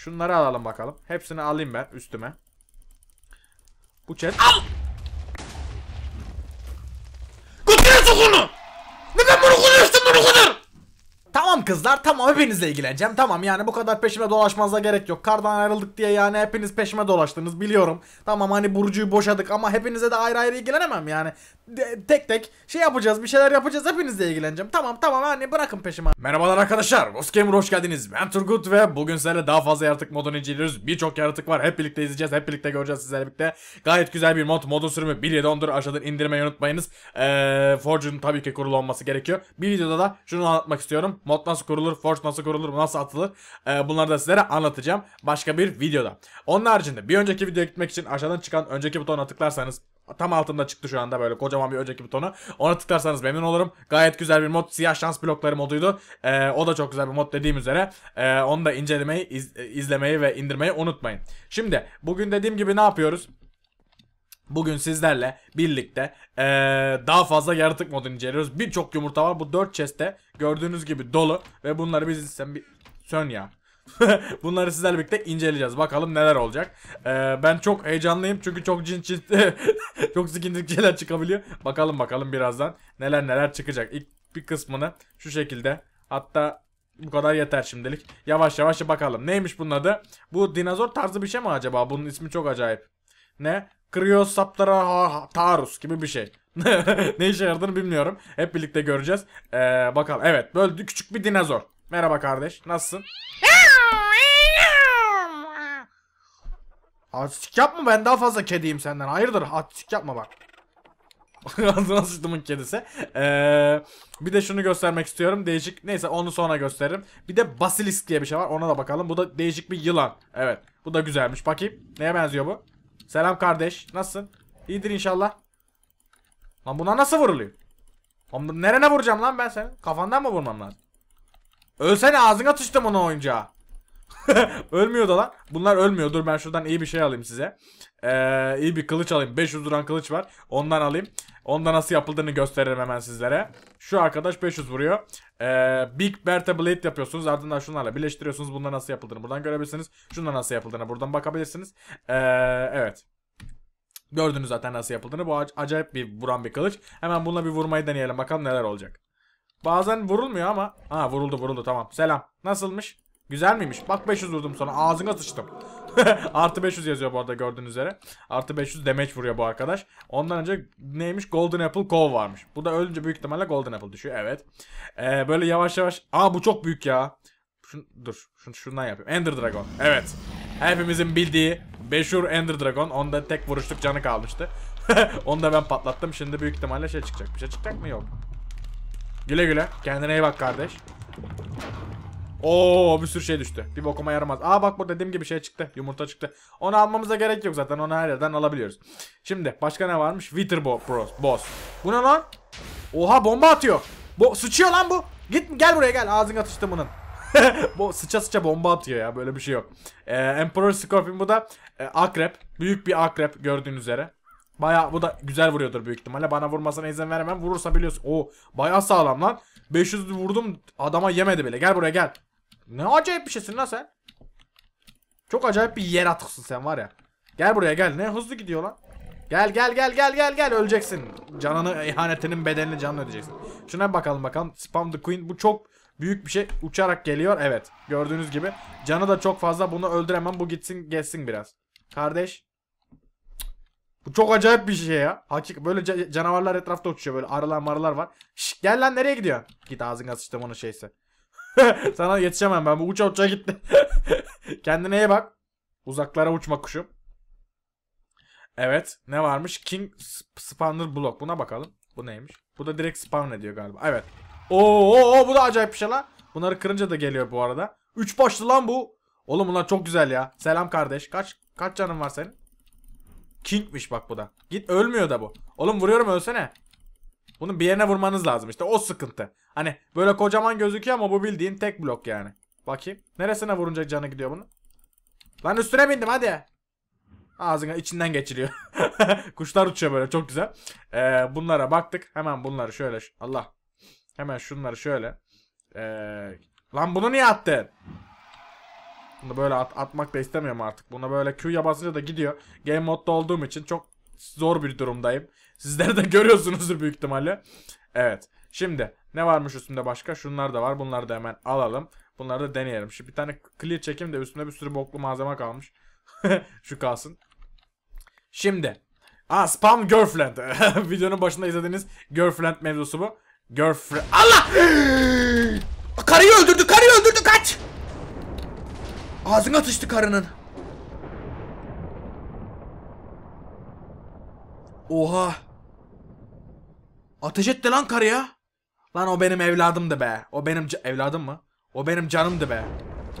Şunları alalım bakalım. Hepsini alayım ben üstüme. Bu chat. Al! Götürüyorsun bunu! kızlar tamam hepinizle ilgileneceğim tamam yani bu kadar peşime dolaşmanıza gerek yok. Kardan ayrıldık diye yani hepiniz peşime dolaştınız biliyorum. Tamam hani Burcu'yu boşadık ama hepinize de ayrı ayrı ilgilenemem yani. De, tek tek şey yapacağız bir şeyler yapacağız hepinizle ilgileneceğim. Tamam tamam hani bırakın peşime. Merhabalar arkadaşlar Osgamer hoş geldiniz. Ben Turgut ve bugün sizlerle daha fazla yaratık modunu inceliyoruz. Birçok yaratık var hep birlikte izleyeceğiz hep birlikte göreceğiz sizlerle birlikte. Gayet güzel bir mod modun sürümü 1.7.10'dur aşağıdan indirmeyi unutmayınız. Ee, Forge'un tabii ki kurulu olması gerekiyor. Bir videoda da şunu anlatmak istiyorum. Moddan nasıl kurulur, forge nasıl kurulur, nasıl atılır e, bunları da sizlere anlatacağım başka bir videoda. Onun haricinde bir önceki videoya gitmek için aşağıdan çıkan önceki butona tıklarsanız tam altında çıktı şu anda böyle kocaman bir önceki butonu. Ona tıklarsanız memnun olurum. Gayet güzel bir mod. Siyah şans blokları moduydu. Ee, o da çok güzel bir mod dediğim üzere. Ee, onu da incelemeyi, iz, e, izlemeyi ve indirmeyi unutmayın. Şimdi bugün dediğim gibi ne yapıyoruz? Bugün sizlerle birlikte ee, daha fazla yaratık modunu inceliyoruz. Birçok yumurta var. Bu 4 chest'te gördüğünüz gibi dolu. Ve bunları biz sen bir sön ya. Bunları sizlerle birlikte inceleyeceğiz. Bakalım neler olacak. Ee, ben çok heyecanlıyım çünkü çok cin cin çok sıkıntılı şeyler çıkabiliyor. Bakalım bakalım birazdan neler neler çıkacak. İlk bir kısmını şu şekilde hatta bu kadar yeter şimdilik. Yavaş yavaş bakalım. Neymiş bunun adı? Bu dinozor tarzı bir şey mi acaba? Bunun ismi çok acayip. Ne? Kriosaptera Tarus gibi bir şey. ne işe yaradığını bilmiyorum. Hep birlikte göreceğiz. Ee, bakalım. Evet böyle küçük bir dinozor. Merhaba kardeş. Nasılsın? Artistik yapma ben daha fazla kediyim senden. Hayırdır artistik yapma bak. Ağzına sıçtımın kedisi. Ee, bir de şunu göstermek istiyorum. Değişik. Neyse onu sonra gösteririm. Bir de basilisk diye bir şey var. Ona da bakalım. Bu da değişik bir yılan. Evet. Bu da güzelmiş. Bakayım. Neye benziyor bu? Selam kardeş. Nasılsın? İyidir inşallah. Lan buna nasıl vuruluyor? Oğlum nerene vuracağım lan ben seni? Kafandan mı vurmam lazım? Ölsene ağzına tuştum onu oyuncağı. ölmüyor da lan. Bunlar ölmüyor. Dur ben şuradan iyi bir şey alayım size. Ee, iyi bir kılıç alayım. 500 duran kılıç var. Ondan alayım. Onda nasıl yapıldığını gösteririm hemen sizlere. Şu arkadaş 500 vuruyor. Ee, Big Bertha Blade yapıyorsunuz. Ardından şunlarla birleştiriyorsunuz. Bunlar nasıl yapıldığını buradan görebilirsiniz. Şunlar nasıl yapıldığını buradan bakabilirsiniz. Ee, evet. Gördünüz zaten nasıl yapıldığını. Bu acayip bir vuran bir kılıç. Hemen bununla bir vurmayı deneyelim. Bakalım neler olacak. Bazen vurulmuyor ama. Ha vuruldu vuruldu tamam. Selam. Nasılmış? Güzel miymiş? Bak 500 vurdum sonra. Ağzına sıçtım. Artı 500 yazıyor bu arada gördüğünüz üzere. Artı 500 damage vuruyor bu arkadaş. Ondan önce neymiş? Golden Apple Call varmış. Bu da ölünce büyük ihtimalle Golden Apple düşüyor. Evet. Ee, böyle yavaş yavaş. Aa bu çok büyük ya. Şun, dur. Şun, şundan yapayım. Ender Dragon. Evet. Hepimizin bildiği Beşur Ender Dragon. Onda tek vuruşluk canı kalmıştı. Onu da ben patlattım. Şimdi büyük ihtimalle şey çıkacak. Bir şey çıkacak mı? Yok. Güle güle. Kendine iyi bak kardeş. Oo bir sürü şey düştü. Bir bokuma yaramaz. Aa bak burada dediğim gibi şey çıktı. Yumurta çıktı. Onu almamıza gerek yok zaten. Onu her yerden alabiliyoruz. Şimdi başka ne varmış? Wither Bros. Boss. Bu ne lan? Oha bomba atıyor. Bo sıçıyor lan bu. Git gel buraya gel. Ağzına atıştı bunun. bu sıça sıça bomba atıyor ya. Böyle bir şey yok. Ee, Emperor Scorpion bu da e, akrep. Büyük bir akrep gördüğünüz üzere. Baya bu da güzel vuruyordur büyük ihtimalle. Bana vurmasına izin veremem. Vurursa biliyorsun. Oo baya sağlam lan. 500 vurdum adama yemedi bile. Gel buraya gel. Ne acayip bir şeysin lan sen. Çok acayip bir yer atıksın sen var ya. Gel buraya gel. Ne hızlı gidiyor lan. Gel gel gel gel gel gel öleceksin. Canını ihanetinin bedelini canını ödeyeceksin. Şuna bakalım bakalım. Spam the Queen bu çok büyük bir şey. Uçarak geliyor evet. Gördüğünüz gibi. Canı da çok fazla bunu öldüremem. Bu gitsin gelsin biraz. Kardeş. Bu çok acayip bir şey ya. Hakik böyle canavarlar etrafta uçuyor böyle arılar marılar var. Şş, gel lan nereye gidiyor? Git ağzına sıçtım onu şeyse? Sana yetişemem ben. Bu uça uça gitti. Kendine iyi bak. Uzaklara uçma kuşum. Evet. Ne varmış? King Spawner Block. Buna bakalım. Bu neymiş? Bu da direkt spawn ediyor galiba. Evet. Oo, oo, oo bu da acayip bir şey lan. Bunları kırınca da geliyor bu arada. Üç başlı lan bu. Oğlum bunlar çok güzel ya. Selam kardeş. Kaç kaç canın var senin? King'miş bak bu da. Git ölmüyor da bu. Oğlum vuruyorum ölsene. Bunu bir yerine vurmanız lazım işte o sıkıntı. Hani böyle kocaman gözüküyor ama bu bildiğin tek blok yani. Bakayım. Neresine vurunca canı gidiyor bunu? Lan üstüne bindim hadi. Ağzına içinden geçiriyor. Kuşlar uçuyor böyle çok güzel. Ee, bunlara baktık. Hemen bunları şöyle. Allah. Hemen şunları şöyle. Ee, lan bunu niye attın? Bunu böyle at, atmak da istemiyorum artık. Buna böyle Q'ya basınca da gidiyor. Game modda olduğum için çok zor bir durumdayım. Sizler de görüyorsunuzdur büyük ihtimalle. Evet. Şimdi ne varmış üstümde başka? Şunlar da var. Bunları da hemen alalım. Bunları da deneyelim. Şimdi bir tane clear çekeyim de üstümde bir sürü boklu malzeme kalmış. Şu kalsın. Şimdi. Aa spam girlfriend. Videonun başında izlediğiniz girlfriend mevzusu bu. Girlfriend. Allah! karıyı öldürdü. Karıyı öldürdü. Kaç! Ağzına sıçtı karının. Oha. Ateş etti lan karıya. Lan o benim evladımdı be. O benim evladım mı? O benim canımdı be.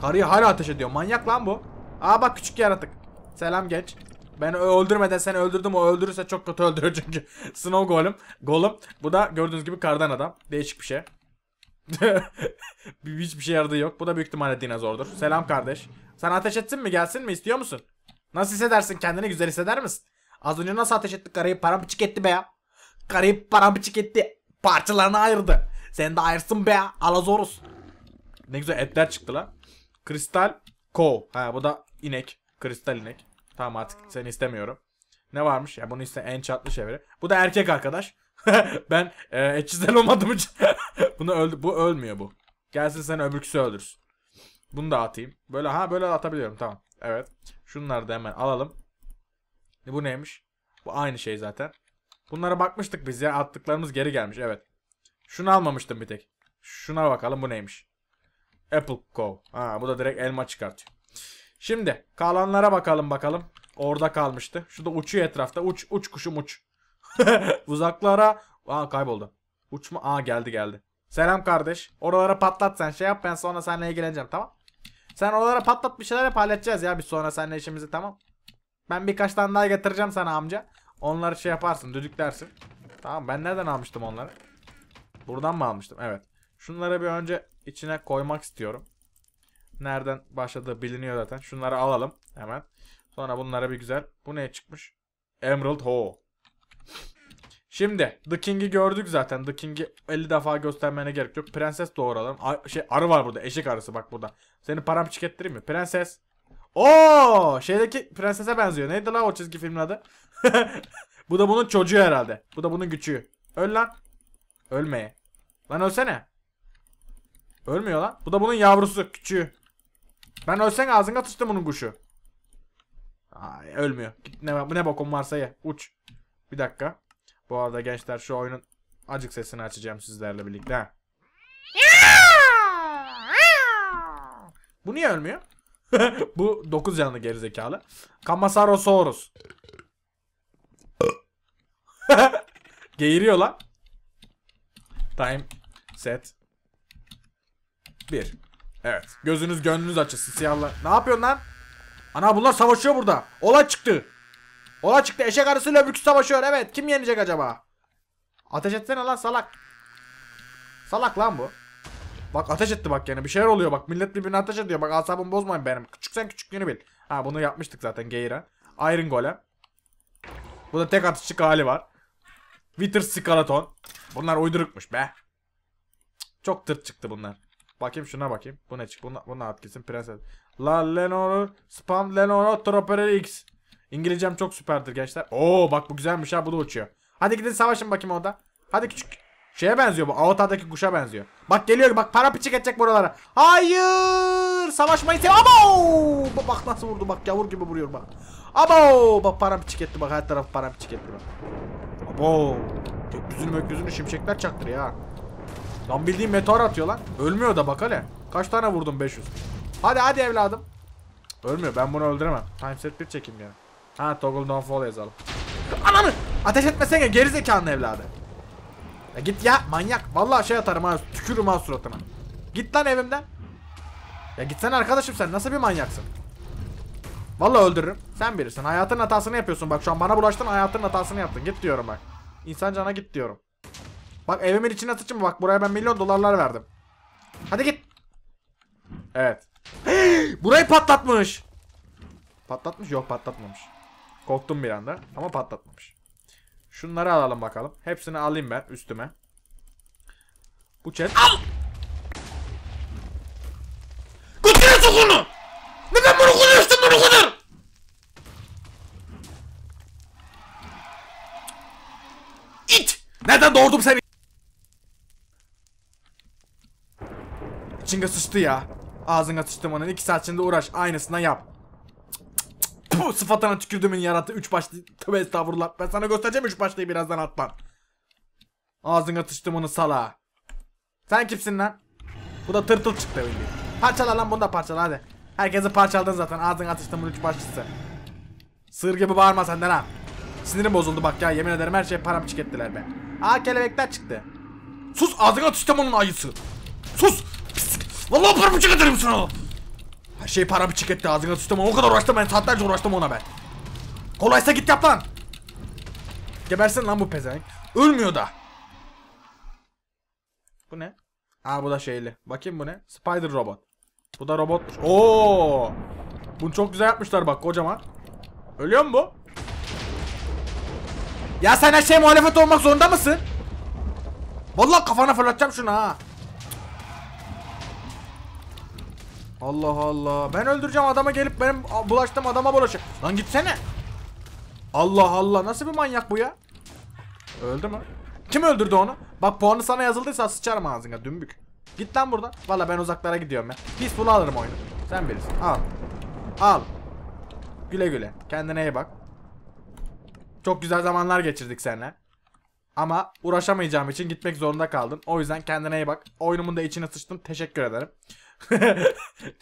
Karıya hala ateş ediyor. Manyak lan bu. Aa bak küçük yaratık. Selam genç. Ben öldürmeden seni öldürdüm. O öldürürse çok kötü öldürür çünkü. Snow Golem. Golem. Bu da gördüğünüz gibi kardan adam. Değişik bir şey. Hiçbir şey yaradığı yok. Bu da büyük ihtimalle dinozordur. Selam kardeş. Sen ateş etsin mi gelsin mi istiyor musun? Nasıl hissedersin kendini güzel hisseder misin? Az önce nasıl ateş ettik karayı paramparça etti be ya. Garip paramıçık etti. Parçalarına ayırdı. Sen de ayırsın be Alazorus. Ne güzel etler çıktı la. Kristal ko, Ha bu da inek. Kristal inek. Tamam artık seni istemiyorum. Ne varmış? Ya bunu iste en çatlı çeviri. Bu da erkek arkadaş. ben e, etçizel olmadığım için. Bunu öldü bu ölmüyor bu. Gelsin sen öbürküsü öldürsün. Bunu da atayım. Böyle ha böyle atabiliyorum tamam. Evet. Şunları da hemen alalım. Bu neymiş? Bu aynı şey zaten. Bunlara bakmıştık biz ya. Attıklarımız geri gelmiş. Evet. Şunu almamıştım bir tek. Şuna bakalım bu neymiş. Apple Co. Ha, bu da direkt elma çıkartıyor. Şimdi kalanlara bakalım bakalım. Orada kalmıştı. Şu da uçuyor etrafta. Uç uç kuşum uç. Uzaklara. Aa kayboldu. Uçma. Aa geldi geldi. Selam kardeş. Oralara patlat sen. Şey yap ben sonra seninle ilgileneceğim tamam. Sen oralara patlat bir şeyler yap halledeceğiz ya. bir sonra seninle işimizi tamam. Ben birkaç tane daha getireceğim sana amca. Onları şey yaparsın düdüklersin. Tamam ben nereden almıştım onları? Buradan mı almıştım? Evet. Şunları bir önce içine koymak istiyorum. Nereden başladığı biliniyor zaten. Şunları alalım hemen. Sonra bunlara bir güzel. Bu ne çıkmış? Emerald Ho. Şimdi The King'i gördük zaten. The King'i 50 defa göstermene gerek yok. Prenses doğuralım. A şey arı var burada. Eşek arısı bak burada. Seni paramçık ettireyim mi? Prenses. Oo, şeydeki prensese benziyor. Neydi la o çizgi filmin adı? Bu da bunun çocuğu herhalde. Bu da bunun güçü. Öl lan. Ölmeye. Lan ölsene. Ölmüyor lan. Bu da bunun yavrusu küçüğü. Ben ölsen ağzını tuttum bunun kuşu. Ay, ölmüyor. Git ne, ne bokum varsa ye. Uç. Bir dakika. Bu arada gençler şu oyunun acık sesini açacağım sizlerle birlikte. Bu niye ölmüyor? Bu 9 canlı gerizekalı. Kamasarosaurus. Geğiriyor lan. Time set 1. Evet. Gözünüz gönlünüz açılsın siyahlar. Ne yapıyorsun lan? Ana bunlar savaşıyor burada. Ola çıktı. Ola çıktı. Eşek arısı öbürkü savaşıyor. Evet. Kim yenecek acaba? Ateş etsene lan salak. Salak lan bu. Bak ateş etti bak yani bir şeyler oluyor bak. Millet birbirine ateş ediyor. Bak asabımı bozmayın benim. Küçük sen küçüklüğünü bil. Ha bunu yapmıştık zaten Geir'e. Iron Golem. Bu da tek atışçık hali var. Wither Skeleton. Bunlar uydurukmuş be. Çok tırt çıktı bunlar. Bakayım şuna bakayım. Bu ne çık? Bunun, bunun at kesin prenses. La Lenovo Spam Lenovo Tropper X. İngilizcem çok süperdir gençler. Oo bak bu güzelmiş ha bu da uçuyor. Hadi gidin savaşın bakayım orada. Hadi küçük Şeye benziyor bu. Avatar'daki kuşa benziyor. Bak geliyor bak para piçik edecek buralara. Hayır! Savaşmayı sev. Abo! Bak nasıl vurdu bak yavur gibi vuruyor bak. Abo! Bak para piçik etti bak her taraf para piçik etti bak. Abo! Gökyüzünü gökyüzünü şimşekler çaktır ya. Lan bildiğin meteor atıyor lan. Ölmüyor da bak hele. Kaç tane vurdum 500. Hadi hadi evladım. Ölmüyor ben bunu öldüremem. Time set bir çekeyim yani. Ha toggle downfall yazalım. Ananı! Ateş etmesene gerizekalı evladı. Ya git ya manyak. Vallahi şey atarım ha tükürürüm ha suratına. Git lan evimden. Ya gitsen arkadaşım sen nasıl bir manyaksın? Vallahi öldürürüm. Sen bilirsin. Hayatın hatasını yapıyorsun bak şu an bana bulaştın hayatın hatasını yaptın. Git diyorum bak. İnsan cana git diyorum. Bak evimin içine sıçma bak buraya ben milyon dolarlar verdim. Hadi git. Evet. Burayı patlatmış. Patlatmış yok patlatmamış. Korktum bir anda ama patlatmamış. Şunları alalım bakalım. Hepsini alayım ben üstüme. Bu chat. Al! Götürüyorsun bunu! Neden bunu kullanıyorsun bunu kadar? İt! Neden doğurdum seni? İçinge sıçtı ya. Ağzına sıçtım onun. 2 saat içinde uğraş. Aynısından yap. Puh sıfatına tükürdümün yarattığı üç başlı. Tövbe estağfurullah. Ben sana göstereceğim üç başlıyı birazdan atlar. Ağzına atıştım onu sala. Sen kimsin lan? Bu da tırtıl çıktı bildiğin. Parçala lan bunu da parçala hadi. Herkesi parçaladın zaten. Ağzına atıştım üç başlısı. Sığır gibi bağırma senden ha. Sinirim bozuldu bak ya yemin ederim her şey param çikettiler be. Aa kelebekler çıktı. Sus ağzına atıştım onun ayısı. Sus. Pis. Vallahi param çıkartırım sana. Her şey para biçik etti ağzına tuttum o kadar uğraştım ben saatlerce uğraştım ona ben. Kolaysa git yap lan. Gebersin lan bu pezevenk. Ölmüyor da. Bu ne? ha bu da şeyli. Bakayım bu ne? Spider robot. Bu da robotmuş. Oo! Bunu çok güzel yapmışlar bak kocaman. Ölüyor mu bu? Ya sen her şey muhalefet olmak zorunda mısın? Vallahi kafana fırlatacağım şunu ha. Allah Allah. Ben öldüreceğim adama gelip benim bulaştım adama bulaşık. Lan gitsene. Allah Allah. Nasıl bir manyak bu ya? Öldü mü? Kim öldürdü onu? Bak puanı sana yazıldıysa sıçarım ağzına dümbük. Git lan buradan. Valla ben uzaklara gidiyorum ben. Pis bunu alırım oyunu. Sen bilirsin. Al. Al. Güle güle. Kendine iyi bak. Çok güzel zamanlar geçirdik seninle. Ama uğraşamayacağım için gitmek zorunda kaldın. O yüzden kendine iyi bak. Oyunumun da içine sıçtım. Teşekkür ederim.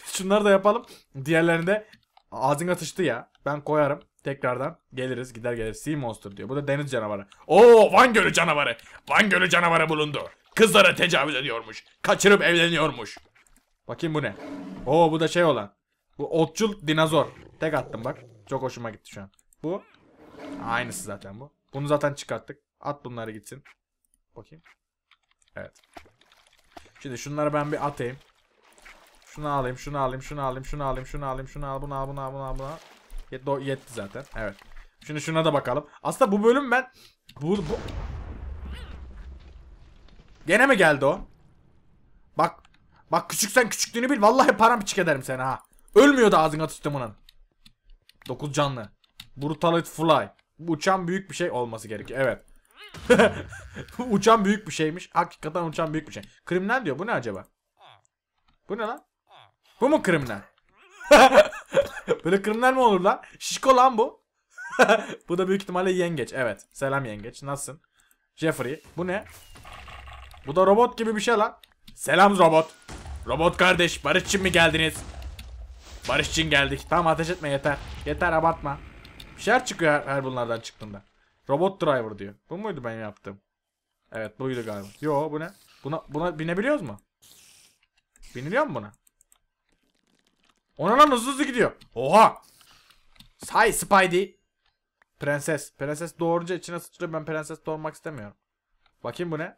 Şunları da yapalım. Diğerlerinde ağzına atıştı ya. Ben koyarım. Tekrardan geliriz gider gelir. Sea Monster diyor. Bu da deniz canavarı. Oo Van Gölü canavarı. Van Gölü canavarı bulundu. Kızlara tecavüz ediyormuş. Kaçırıp evleniyormuş. Bakayım bu ne? Oo bu da şey olan. Bu otçul dinozor. Tek attım bak. Çok hoşuma gitti şu an. Bu. Aynısı zaten bu. Bunu zaten çıkarttık. At bunları gitsin. Bakayım. Evet. Şimdi şunları ben bir atayım. Şunu alayım, şunu alayım, şunu alayım, şunu alayım, şunu alayım, şunu al, bunu al, bunu al, bunu al, bunu al. Yet, yetti zaten. Evet. Şimdi şuna da bakalım. Aslında bu bölüm ben... Bu, bu... Gene mi geldi o? Bak. Bak küçüksen küçüklüğünü bil. Vallahi paramparçık ederim seni ha. Ölmüyor da ağzına tüstümünün. Dokuz canlı. Brutal fly. Uçan büyük bir şey olması gerekiyor. Evet. uçan büyük bir şeymiş. Hakikaten uçan büyük bir şey. Kriminal diyor. Bu ne acaba? Bu ne lan? Bu mu kriminal? Böyle kriminal mi olur lan? Şişko lan bu. bu da büyük ihtimalle yengeç. Evet. Selam yengeç. Nasılsın? Jeffrey. Bu ne? Bu da robot gibi bir şey lan. Selam robot. Robot kardeş. Barış için mi geldiniz? Barış için geldik. Tamam ateş etme yeter. Yeter abartma. Bir şeyler çıkıyor her, her bunlardan çıktığında. Robot driver diyor. Bu muydu benim yaptığım? Evet buydu galiba. Yo bu ne? Buna, buna binebiliyoruz mu? Biniliyor mu buna? Ona lan hızlı hızlı gidiyor. Oha. Say Spidey. Prenses. Prenses doğurunca içine sıçrıyor. Ben prenses doğurmak istemiyorum. Bakayım bu ne?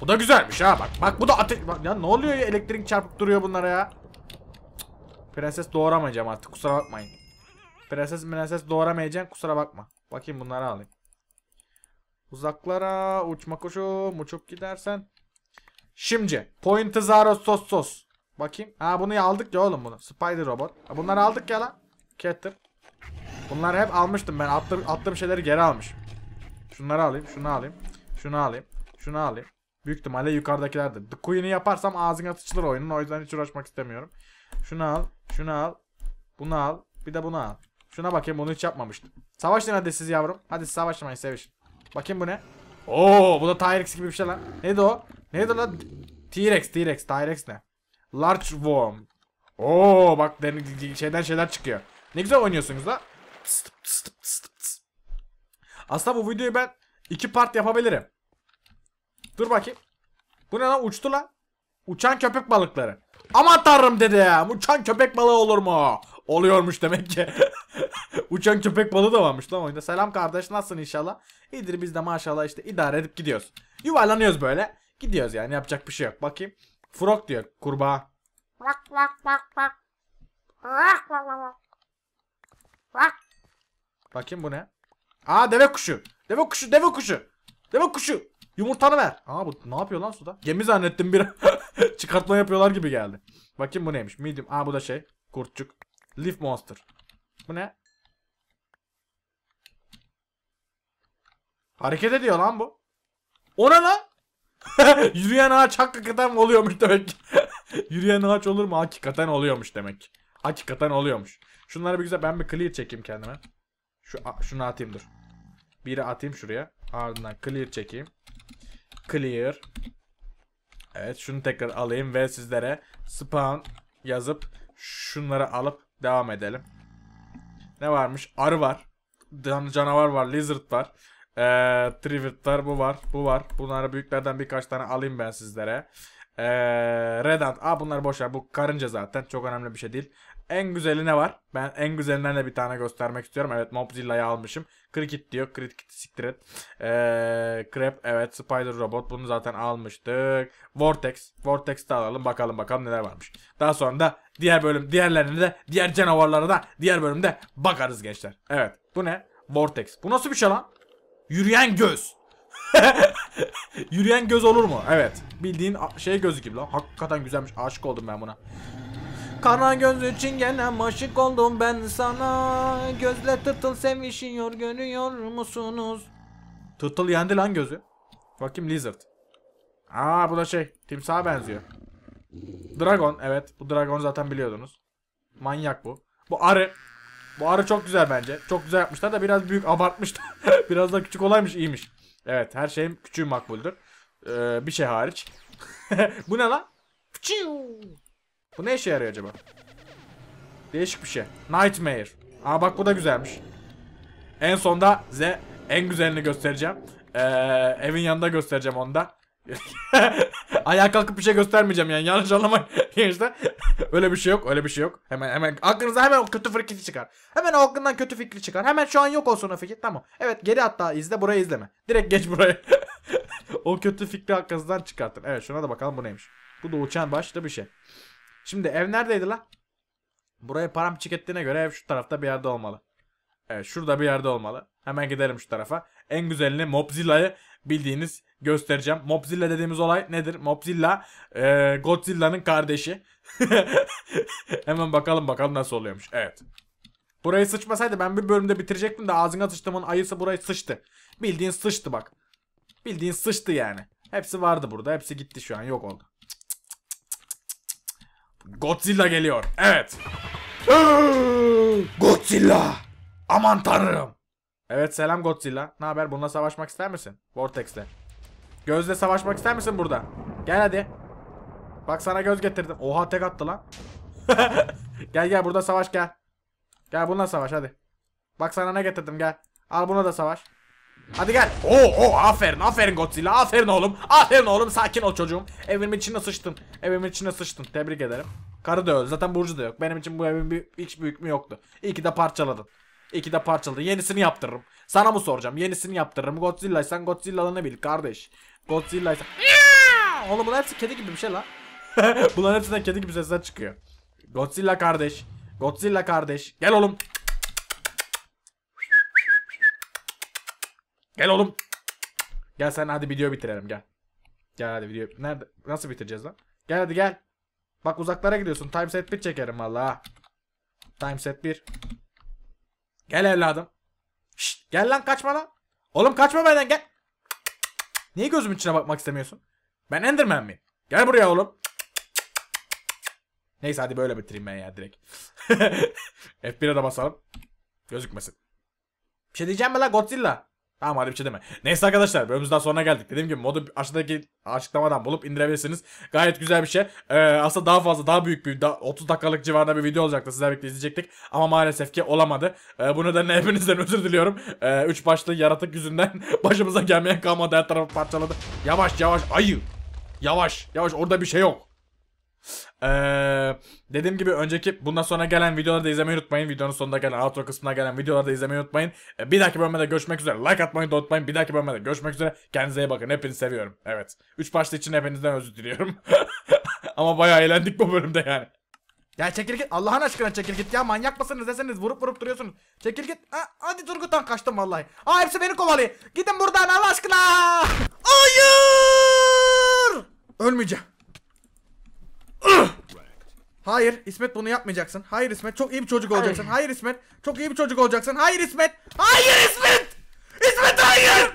Bu da güzelmiş ha bak. Bak bu da ateş. Bak, ya ne oluyor ya elektrik çarpıp duruyor bunlara ya. Prenses doğuramayacağım artık kusura bakmayın. Prenses prenses doğuramayacağım kusura bakma. Bakayım bunları alayım. Uzaklara uçma koşum uçup gidersen. Şimdi. Point Zaro sos sos. Bakayım. Ha bunu ya aldık ya oğlum bunu. Spider robot. Ha, bunları aldık ya lan. Kettim. Bunları hep almıştım ben. Attığım, attığım şeyleri geri almış. Şunları alayım. Şunu alayım. Şunu alayım. Şunu alayım. Büyük ihtimalle yukarıdakilerdir. The Queen'i yaparsam ağzına sıçılır oyunun. O yüzden hiç uğraşmak istemiyorum. Şunu al. Şunu al. Bunu al. Bir de bunu al. Şuna bakayım bunu hiç yapmamıştım. Savaşın hadi siz yavrum. Hadi siz savaşmayın sevişin. Bakayım bu ne? Oo bu da T-Rex gibi bir şey lan. Neydi o? Neydi lan? T-Rex T-Rex T-Rex ne? Large worm. Oo bak şeyden şeyler çıkıyor. Ne güzel oynuyorsunuz da. Pst, Aslında bu videoyu ben iki part yapabilirim. Dur bakayım. Bu ne lan uçtu lan. Uçan köpek balıkları. Ama tanrım dedi ya. Uçan köpek balığı olur mu? Oluyormuş demek ki. Uçan köpek balığı da varmış lan oyunda. Selam kardeş nasılsın inşallah? İyidir biz de maşallah işte idare edip gidiyoruz. Yuvarlanıyoruz böyle. Gidiyoruz yani yapacak bir şey yok. Bakayım. Frog diyor kurbağa. Bakayım bu ne? Aa deve kuşu. Deve kuşu, deve kuşu. Deve kuşu. Yumurtanı ver. Aa bu ne yapıyor lan suda? Gemi zannettim bir çıkartma yapıyorlar gibi geldi. Bakayım bu neymiş? Medium. Aa bu da şey. Kurtçuk. Leaf monster. Bu ne? Hareket ediyor lan bu. Ona lan. Yürüyen ağaç hakikaten oluyormuş demek. Yürüyen ağaç olur mu? Hakikaten oluyormuş demek. Hakikaten oluyormuş. Şunları bir güzel ben bir clear çekeyim kendime. Şu şunu atayım dur. Biri atayım şuraya. Ardından clear çekeyim. Clear. Evet şunu tekrar alayım ve sizlere spawn yazıp şunları alıp devam edelim. Ne varmış? Arı var. Can canavar var. Lizard var. Ee, Trivet'lar bu var. Bu var. Bunları büyüklerden birkaç tane alayım ben sizlere. Ee, Redant. Aa bunlar boş ver. Bu karınca zaten. Çok önemli bir şey değil. En güzeli ne var? Ben en güzelinden de bir tane göstermek istiyorum. Evet Mobzilla'yı almışım. Cricket diyor. Cricket siktir et. Ee, Crab evet. Spider Robot. Bunu zaten almıştık. Vortex. Vortex de alalım. Bakalım bakalım neler varmış. Daha sonra da diğer bölüm diğerlerini de diğer canavarlara da diğer bölümde bakarız gençler. Evet. Bu ne? Vortex. Bu nasıl bir şey lan? Yürüyen göz. Yürüyen göz olur mu? Evet. Bildiğin şey gözü gibi lan. Hakikaten güzelmiş. Aşık oldum ben buna. Kara gözü için çingenem aşık oldum ben sana. Gözle tırtıl sevişiyor görüyor musunuz? Tırtıl yendi lan gözü. Bakayım lizard. Aa bu da şey timsaha benziyor. Dragon evet bu dragon zaten biliyordunuz. Manyak bu. Bu arı. Bu arı çok güzel bence. Çok güzel yapmışlar da biraz büyük abartmışlar. biraz da küçük olaymış iyiymiş. Evet her şeyim küçüğü makbuldür. Ee, bir şey hariç. Bu ne lan? Bu ne işe yarıyor acaba? Değişik bir şey. Nightmare. Aa bak bu da güzelmiş. En sonda size en güzelini göstereceğim. Ee, evin yanında göstereceğim onu da. Ayağa kalkıp bir şey göstermeyeceğim yani yanlış anlamayın gençler. öyle bir şey yok öyle bir şey yok. Hemen hemen aklınıza hemen o kötü fikri çıkar. Hemen o aklından kötü fikri çıkar. Hemen şu an yok olsun o fikir tamam. Evet geri hatta izle burayı izleme. Direkt geç buraya. o kötü fikri aklınızdan çıkartın. Evet şuna da bakalım bu neymiş. Bu da uçan başlı bir şey. Şimdi ev neredeydi la? Buraya param ettiğine göre ev şu tarafta bir yerde olmalı. Evet şurada bir yerde olmalı. Hemen giderim şu tarafa. En güzelini Mobzilla'yı bildiğiniz göstereceğim. Mobzilla dediğimiz olay nedir? Mobzilla e, Godzilla'nın kardeşi. Hemen bakalım bakalım nasıl oluyormuş. Evet. Burayı sıçmasaydı ben bir bölümde bitirecektim de ağzına sıçtığımın ayısı burayı sıçtı. Bildiğin sıçtı bak. Bildiğin sıçtı yani. Hepsi vardı burada. Hepsi gitti şu an. Yok oldu. Godzilla geliyor. Evet. Godzilla. Aman tanrım. Evet selam Godzilla. Ne haber? Bununla savaşmak ister misin? Vortex'le. Gözle savaşmak ister misin burada? Gel hadi. Bak sana göz getirdim. Oha tek attı lan. gel gel burada savaş gel. Gel bununla savaş hadi. Bak sana ne getirdim gel. Al buna da savaş. Hadi gel. Oo oo aferin aferin Godzilla. Aferin oğlum. Aferin oğlum sakin ol çocuğum. Evimin içine sıçtın. Evimin içine sıçtın. Tebrik ederim. Karı da öldü. Zaten Burcu da yok. Benim için bu evin hiç büyük mü yoktu. İyi ki de parçaladın. İki de parçaladı. Yenisini yaptırırım. Sana mı soracağım? Yenisini yaptırırım. Godzilla, sen Godzilla'ysan Godzilla'larını bil kardeş. sen. Oğlum bunlar hepsi kedi gibi bir şey la. Bunların hepsinden kedi gibi sesler çıkıyor. Godzilla kardeş. Godzilla kardeş. Gel oğlum. Gel oğlum. Gel sen hadi video bitirelim gel. Gel hadi video. Nerede? Nasıl bitireceğiz lan? Gel hadi gel. Bak uzaklara gidiyorsun. Time set 1 çekerim valla. Time set 1. Gel evladım. Şşt, gel lan kaçma lan. Oğlum kaçma benden gel. Niye gözümün içine bakmak istemiyorsun? Ben Enderman miyim? Gel buraya oğlum. Neyse hadi böyle bitireyim ben ya direkt. F1'e de basalım. Gözükmesin. Bir şey diyeceğim mi la Godzilla? Tamam hadi bir şey deme. Neyse arkadaşlar bölümümüzden sonuna geldik. Dediğim gibi modu aşağıdaki açıklamadan bulup indirebilirsiniz. Gayet güzel bir şey. Ee, aslında daha fazla daha büyük bir daha 30 dakikalık civarında bir video olacaktı. Sizler birlikte izleyecektik. Ama maalesef ki olamadı. Ee, bu nedenle hepinizden özür diliyorum. Ee, üç başlı yaratık yüzünden başımıza gelmeyen kalmadı. Her tarafı parçaladı. Yavaş yavaş ayı. Yavaş yavaş orada bir şey yok. Ee, dediğim gibi önceki bundan sonra gelen videoları da izlemeyi unutmayın. Videonun sonunda gelen outro kısmına gelen videoları da izlemeyi unutmayın. Ee, bir dahaki bölümde görüşmek üzere. Like atmayı da unutmayın. Bir dahaki bölümde görüşmek üzere. Kendinize iyi bakın. Hepinizi seviyorum. Evet. Üç başlı için hepinizden özür diliyorum. Ama bayağı eğlendik bu bölümde yani. Ya çekil git Allah'ın aşkına çekil git ya manyak mısınız deseniz vurup vurup duruyorsunuz. Çekil git. Ha, hadi Turgut'tan kaçtım vallahi. Aa hepsi beni kovalıyor. Gidin buradan Allah aşkına. Hayır! Ölmeyeceğim. Hayır İsmet bunu yapmayacaksın. Hayır İsmet çok iyi bir çocuk olacaksın. Hayır İsmet çok iyi bir çocuk olacaksın. Hayır İsmet. Hayır İsmet. İsmet hayır.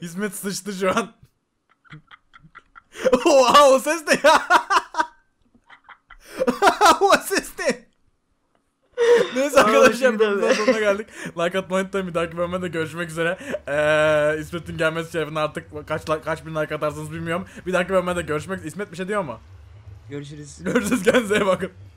İsmet sıçtı şu an. Oha o ses de ya. o ses görüşeceğim tabii. sonuna geldik. Like atmayı unutmayın. Bir dahaki bölümde de görüşmek üzere. Ee, İsmet'in gelmesi şerefine artık kaç kaç bin like atarsanız bilmiyorum. Bir dahaki bölümde de görüşmek İsmet bir şey diyor mu? Görüşürüz. Görüşürüz kendinize bakın.